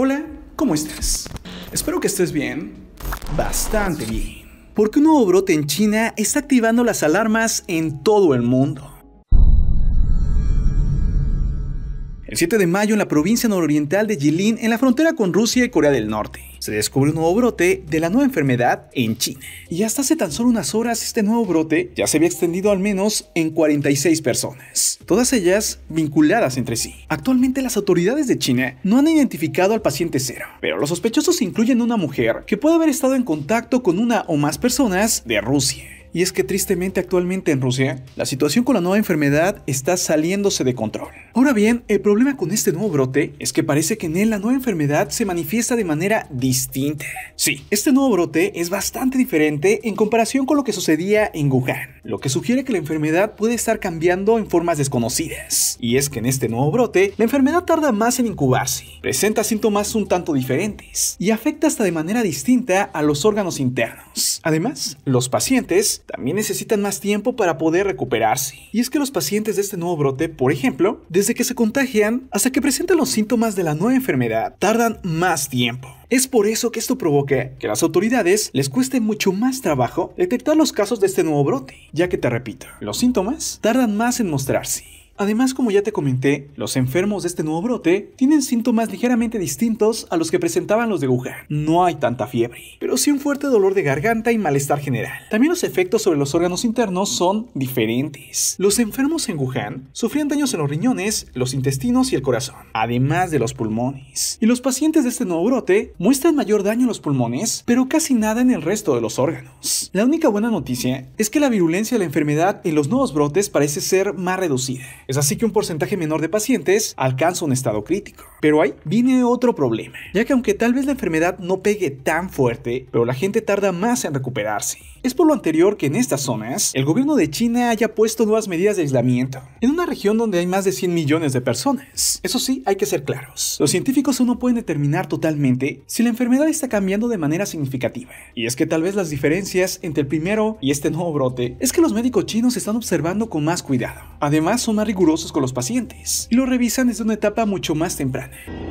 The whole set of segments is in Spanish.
Hola, ¿cómo estás? Espero que estés bien, bastante bien. Porque un nuevo brote en China está activando las alarmas en todo el mundo. El 7 de mayo en la provincia nororiental de Jilin, en la frontera con Rusia y Corea del Norte, se descubre un nuevo brote de la nueva enfermedad en China. Y hasta hace tan solo unas horas este nuevo brote ya se había extendido al menos en 46 personas, todas ellas vinculadas entre sí. Actualmente las autoridades de China no han identificado al paciente cero, pero los sospechosos incluyen una mujer que puede haber estado en contacto con una o más personas de Rusia. Y es que tristemente actualmente en Rusia, la situación con la nueva enfermedad está saliéndose de control. Ahora bien, el problema con este nuevo brote es que parece que en él la nueva enfermedad se manifiesta de manera distinta. Sí, este nuevo brote es bastante diferente en comparación con lo que sucedía en Wuhan, lo que sugiere que la enfermedad puede estar cambiando en formas desconocidas. Y es que en este nuevo brote, la enfermedad tarda más en incubarse, presenta síntomas un tanto diferentes y afecta hasta de manera distinta a los órganos internos. Además, los pacientes también necesitan más tiempo para poder recuperarse. Y es que los pacientes de este nuevo brote, por ejemplo, desde que se contagian hasta que presentan los síntomas de la nueva enfermedad, tardan más tiempo. Es por eso que esto provoca que a las autoridades les cueste mucho más trabajo detectar los casos de este nuevo brote, ya que te repito, los síntomas tardan más en mostrarse. Además, como ya te comenté, los enfermos de este nuevo brote tienen síntomas ligeramente distintos a los que presentaban los de Wuhan. No hay tanta fiebre, pero sí un fuerte dolor de garganta y malestar general. También los efectos sobre los órganos internos son diferentes. Los enfermos en Wuhan sufrían daños en los riñones, los intestinos y el corazón, además de los pulmones. Y los pacientes de este nuevo brote muestran mayor daño en los pulmones, pero casi nada en el resto de los órganos. La única buena noticia es que la virulencia de la enfermedad en los nuevos brotes parece ser más reducida es así que un porcentaje menor de pacientes alcanza un estado crítico. Pero ahí viene otro problema, ya que aunque tal vez la enfermedad no pegue tan fuerte, pero la gente tarda más en recuperarse. Es por lo anterior que en estas zonas, el gobierno de China haya puesto nuevas medidas de aislamiento, en una región donde hay más de 100 millones de personas. Eso sí, hay que ser claros. Los científicos aún no pueden determinar totalmente si la enfermedad está cambiando de manera significativa. Y es que tal vez las diferencias entre el primero y este nuevo brote es que los médicos chinos están observando con más cuidado. Además, son más rigurosos con los pacientes y lo revisan desde una etapa mucho más temprana ね。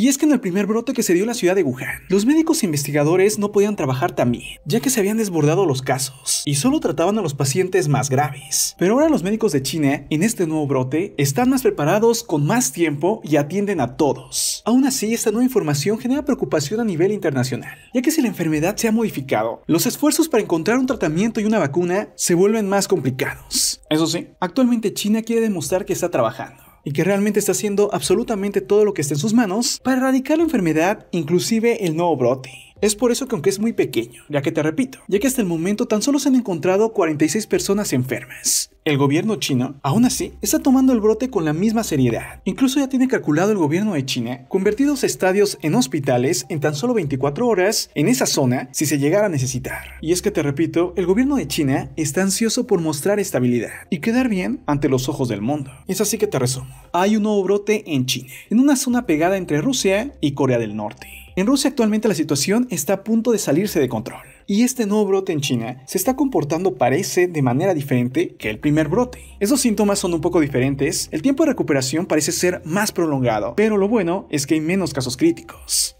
Y es que en el primer brote que se dio en la ciudad de Wuhan, los médicos e investigadores no podían trabajar también, ya que se habían desbordado los casos y solo trataban a los pacientes más graves. Pero ahora los médicos de China, en este nuevo brote, están más preparados con más tiempo y atienden a todos. Aún así, esta nueva información genera preocupación a nivel internacional, ya que si la enfermedad se ha modificado, los esfuerzos para encontrar un tratamiento y una vacuna se vuelven más complicados. Eso sí, actualmente China quiere demostrar que está trabajando y que realmente está haciendo absolutamente todo lo que está en sus manos para erradicar la enfermedad, inclusive el nuevo brote. Es por eso que aunque es muy pequeño, ya que te repito, ya que hasta el momento tan solo se han encontrado 46 personas enfermas. El gobierno chino, aún así, está tomando el brote con la misma seriedad. Incluso ya tiene calculado el gobierno de China convertir los estadios en hospitales en tan solo 24 horas en esa zona si se llegara a necesitar. Y es que te repito, el gobierno de China está ansioso por mostrar estabilidad y quedar bien ante los ojos del mundo. Es así que te resumo. Hay un nuevo brote en China, en una zona pegada entre Rusia y Corea del Norte. En Rusia actualmente la situación está a punto de salirse de control. Y este nuevo brote en China se está comportando parece de manera diferente que el primer brote. Esos síntomas son un poco diferentes, el tiempo de recuperación parece ser más prolongado, pero lo bueno es que hay menos casos críticos.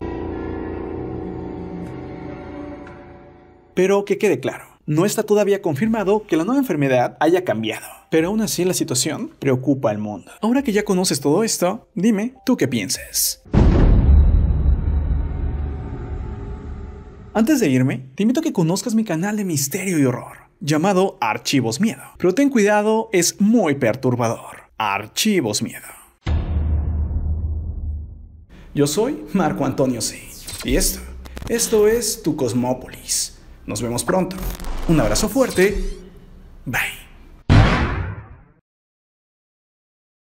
Pero que quede claro, no está todavía confirmado que la nueva enfermedad haya cambiado. Pero aún así la situación preocupa al mundo. Ahora que ya conoces todo esto, dime, ¿tú qué piensas? Antes de irme, te invito a que conozcas mi canal de misterio y horror, llamado Archivos Miedo. Pero ten cuidado, es muy perturbador. Archivos Miedo. Yo soy Marco Antonio C. Y esto, esto es Tu Cosmópolis. Nos vemos pronto. Un abrazo fuerte. Bye.